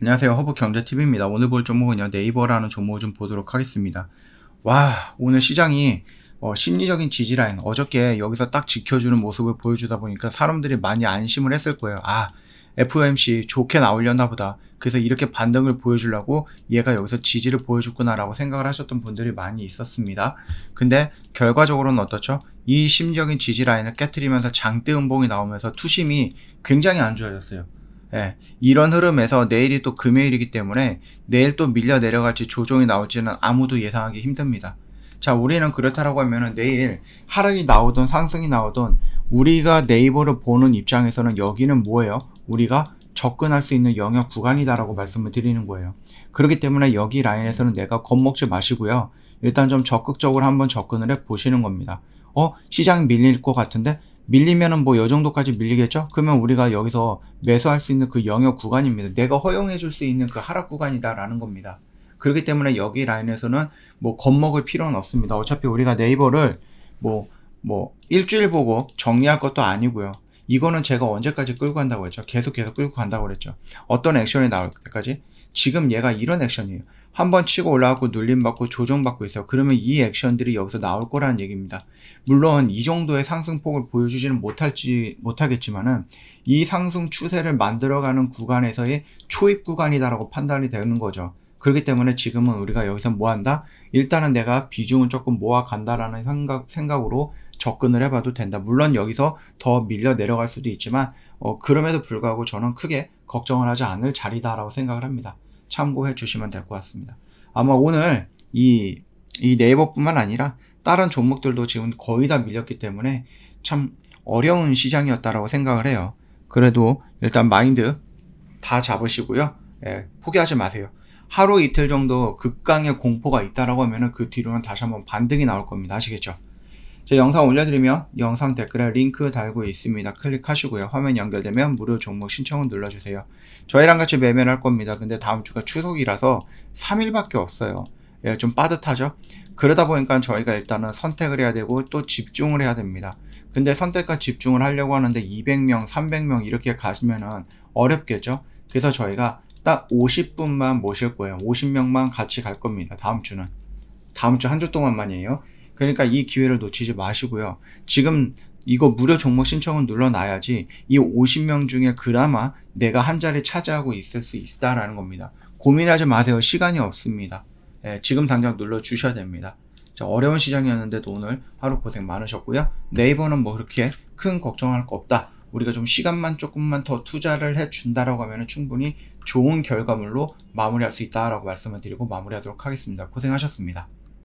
안녕하세요 허브경제TV입니다. 오늘 볼 종목은요 네이버라는 종목을 좀 보도록 하겠습니다. 와 오늘 시장이 어, 심리적인 지지라인 어저께 여기서 딱 지켜주는 모습을 보여주다 보니까 사람들이 많이 안심을 했을 거예요. 아 FOMC 좋게 나오려나 보다. 그래서 이렇게 반등을 보여주려고 얘가 여기서 지지를 보여줬구나라고 생각을 하셨던 분들이 많이 있었습니다. 근데 결과적으로는 어떻죠? 이 심적인 지지 라인을 깨뜨리면서 장대 음봉이 나오면서 투심이 굉장히 안 좋아졌어요. 예, 이런 흐름에서 내일이 또 금요일이기 때문에 내일 또 밀려 내려갈지 조정이 나올지는 아무도 예상하기 힘듭니다. 자, 우리는 그렇다라고 하면은 내일 하락이 나오든 상승이 나오든 우리가 네이버를 보는 입장에서는 여기는 뭐예요? 우리가 접근할 수 있는 영역 구간이다라고 말씀을 드리는 거예요. 그렇기 때문에 여기 라인에서는 내가 겁먹지 마시고요. 일단 좀 적극적으로 한번 접근을 해 보시는 겁니다. 어, 시장 밀릴 것 같은데 밀리면은 뭐요 정도까지 밀리겠죠? 그러면 우리가 여기서 매수할 수 있는 그 영역 구간입니다. 내가 허용해 줄 수 있는 그 하락 구간이다라는 겁니다. 그렇기 때문에 여기 라인에서는 뭐 겁먹을 필요는 없습니다. 어차피 우리가 네이버를 뭐, 뭐, 일주일 보고 정리할 것도 아니고요. 이거는 제가 언제까지 끌고 간다고 했죠? 계속 계속 끌고 간다고 그랬죠. 어떤 액션이 나올 때까지? 지금 얘가 이런 액션이에요. 한 번 치고 올라가고 눌림받고 조정받고 있어요. 그러면 이 액션들이 여기서 나올 거라는 얘기입니다. 물론 이 정도의 상승폭을 보여주지는 못할지 못하겠지만은 이 상승 추세를 만들어가는 구간에서의 초입 구간이다라고 판단이 되는 거죠. 그렇기 때문에 지금은 우리가 여기서 뭐 한다? 일단은 내가 비중은 조금 모아간다라는 생각, 생각으로 접근을 해봐도 된다. 물론 여기서 더 밀려 내려갈 수도 있지만, 어, 그럼에도 불구하고 저는 크게 걱정을 하지 않을 자리다라고 생각을 합니다. 참고해 주시면 될 것 같습니다. 아마 오늘 이, 이 네이버뿐만 아니라 다른 종목들도 지금 거의 다 밀렸기 때문에 참 어려운 시장이었다라고 생각을 해요. 그래도 일단 마인드 다 잡으시고요. 예, 포기하지 마세요. 하루 이틀 정도 극강의 공포가 있다라고 하면은 그 뒤로는 다시 한번 반등이 나올 겁니다. 아시겠죠? 제 영상 올려드리면 영상 댓글에 링크 달고 있습니다. 클릭하시고요. 화면 연결되면 무료 종목 신청은 눌러주세요. 저희랑 같이 매매를 할 겁니다. 근데 다음 주가 추석이라서 3일밖에 없어요. 예, 좀 빠듯하죠? 그러다 보니까 저희가 일단은 선택을 해야 되고 또 집중을 해야 됩니다. 근데 선택과 집중을 하려고 하는데 200명, 300명 이렇게 가시면은 어렵겠죠? 그래서 저희가 딱 50분만 모실 거예요. 50명만 같이 갈 겁니다. 다음 주는. 다음 주 한 주 동안만이에요. 그러니까 이 기회를 놓치지 마시고요. 지금 이거 무료 종목 신청은 눌러놔야지 이 50명 중에 그나마 내가 한 자리 차지하고 있을 수 있다라는 겁니다. 고민하지 마세요. 시간이 없습니다. 예, 지금 당장 눌러주셔야 됩니다. 자, 어려운 시장이었는데도 오늘 하루 고생 많으셨고요. 네이버는 뭐 그렇게 큰 걱정할 거 없다. 우리가 좀 시간만 조금만 더 투자를 해준다라고 하면 충분히 좋은 결과물로 마무리할 수 있다라고 말씀을 드리고 마무리하도록 하겠습니다. 고생하셨습니다.